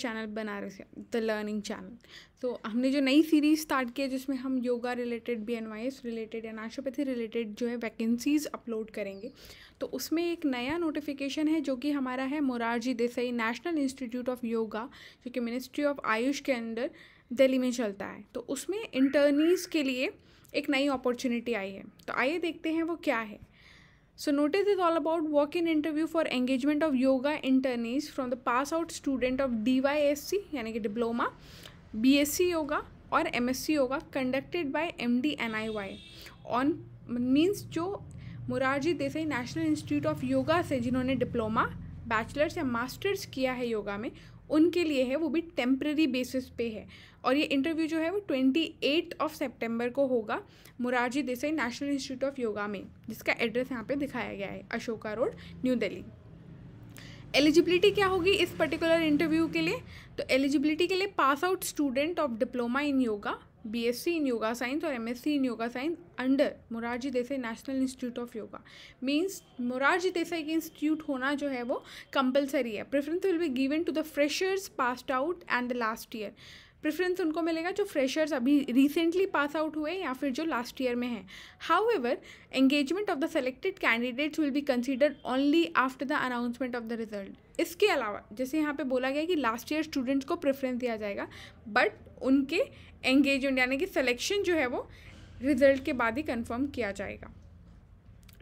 channel Banaras थे the learning channel तो हमने जो नई सीरीज़ स्टार्ट की है जिसमें हम yoga related B N Y S related या नाशोपैथी रिलेटेड जो है वैकेंसीज़ अपलोड करेंगे तो उसमें एक नया नोटिफिकेशन है जो कि हमारा है Morarji Desai national institute of yoga जो कि मिनिस्ट्री ऑफ आयुष के अंडर दिल्ली में चलता है तो उसमें इंटर्नीज़ के लिए एक नई अपॉर्चुनिटी आई है तो आइए देखते हैं वो क्या है So notice is all about walk-in interview for engagement of yoga internees from the pass out student of DYSC यानी कि डिप्लोमा BSc योगा और MSc yoga conducted by MD NIY on means जो Morarji Desai national institute of yoga से जिन्होंने diploma bachelors या masters किया है योगा में उनके लिए है वो भी टेम्प्रेरी बेसिस पे है और ये इंटरव्यू जो है वो ट्वेंटी एट ऑफ सेप्टेम्बर को होगा Morarji Desai national institute of yoga में जिसका एड्रेस यहाँ पे दिखाया गया है Ashoka road New Delhi eligibility क्या होगी इस पर्टिकुलर इंटरव्यू के लिए तो एलिजिबिलिटी के लिए pass out student of diploma in yoga B S C in yoga science और M S C in yoga science under Morarji Desai national institute of yoga means Morarji Desai के इंस्टीट्यूट होना जो है वो कंपलसरी है preference will be given to the freshers pass out and the last year preference उनको मिलेगा जो फ्रेशर्स अभी रिसेंटली पास आउट हुए या फिर जो लास्ट ईयर में है however engagement of the selected candidates will be considered only after the announcement of the result इसके अलावा जैसे यहाँ पे बोला गया कि लास्ट ईयर स्टूडेंट्स को प्रेफरेंस दिया जाएगा बट उनके एंगेजमेंट यानी कि सिलेक्शन जो है वो रिज़ल्ट के बाद ही कंफर्म किया जाएगा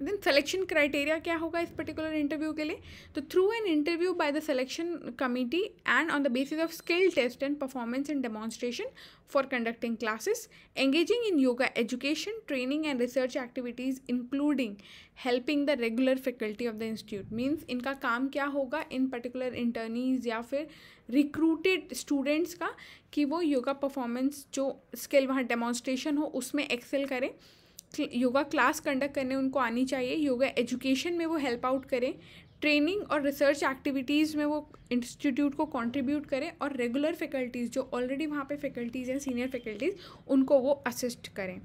देन सेलेक्शन क्राइटेरिया क्या होगा इस पर्टिकुलर इंटरव्यू के लिए तो through an interview by the selection committee and on the basis of skill test and performance and demonstration for conducting classes engaging in yoga education training and research activities including helping the regular faculty of the institute means इनका काम क्या होगा इन particular इंटर्नीज या फिर recruited students का कि वो yoga performance जो स्किल वहाँ डेमॉन्स्ट्रेशन हो उसमें एक्सेल करें योगा क्लास कंडक्ट करने उनको आनी चाहिए योगा एजुकेशन में वो हेल्प आउट करें ट्रेनिंग और रिसर्च एक्टिविटीज़ में वो इंस्टीट्यूट को कंट्रीब्यूट करें और रेगुलर फैकल्टीज़ जो ऑलरेडी वहाँ पे फैकल्टीज़ हैं सीनियर फैकल्टीज़ उनको वो असिस्ट करें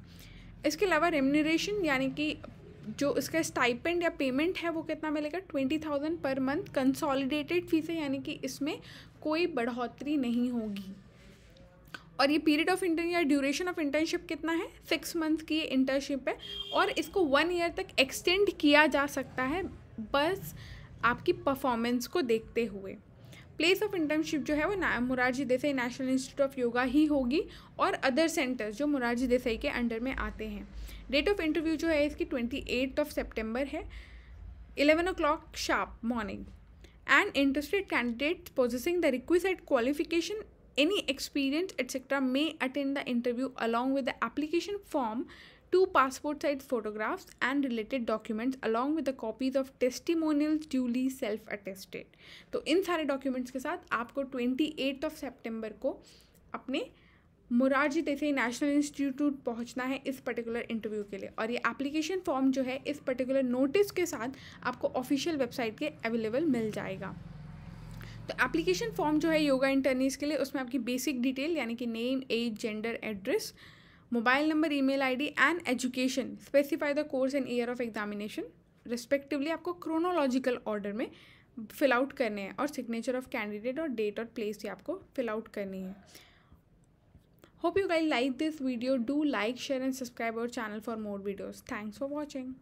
इसके अलावा रेमनरेशन यानी कि जो इसका स्टाइपेंड या पेमेंट है वो कितना मिलेगा twenty thousand per month consolidated fees है यानी कि इसमें कोई बढ़ोतरी नहीं होगी और ये पीरियड ऑफ इंटर्न या ड्यूरेशन ऑफ इंटर्नशिप कितना है सिक्स मंथ की इंटर्नशिप है और इसको वन ईयर तक एक्सटेंड किया जा सकता है बस आपकी परफॉर्मेंस को देखते हुए प्लेस ऑफ इंटर्नशिप जो है वो Morarji Desai national institute of yoga ही होगी और अदर सेंटर्स जो मुरारजी देसाई के अंडर में आते हैं डेट ऑफ इंटरव्यू जो है इसकी ट्वेंटी एट ऑफ सेप्टेम्बर है eleven o'clock sharp morning and interested candidate possessing the request qualification any experience etc may attend the interview along with the application form two passport size photographs and related documents along with the copies of testimonials duly self attested तो इन सारे documents के साथ आपको 28th of September को अपने Morarji Desai national institute पहुंचना है इस पर्टिकुलर इंटरव्यू के लिए और ये एप्लीकेशन फॉर्म जो है इस पर्टिकुलर नोटिस के साथ आपको ऑफिशियल वेबसाइट के अवेलेबल मिल जाएगा तो एप्लीकेशन फॉर्म जो है योगा इंटरनीस के लिए उसमें आपकी बेसिक डिटेल यानी कि name age gender address mobile number email ID and education specify the course and year of examination respectively आपको क्रोनोलॉजिकल ऑर्डर में फिल आउट करने हैं और सिग्नेचर ऑफ कैंडिडेट और डेट और प्लेस भी आपको फिल आउट करनी है hope you guys like this video do like share and subscribe our channel for more videos thanks for watching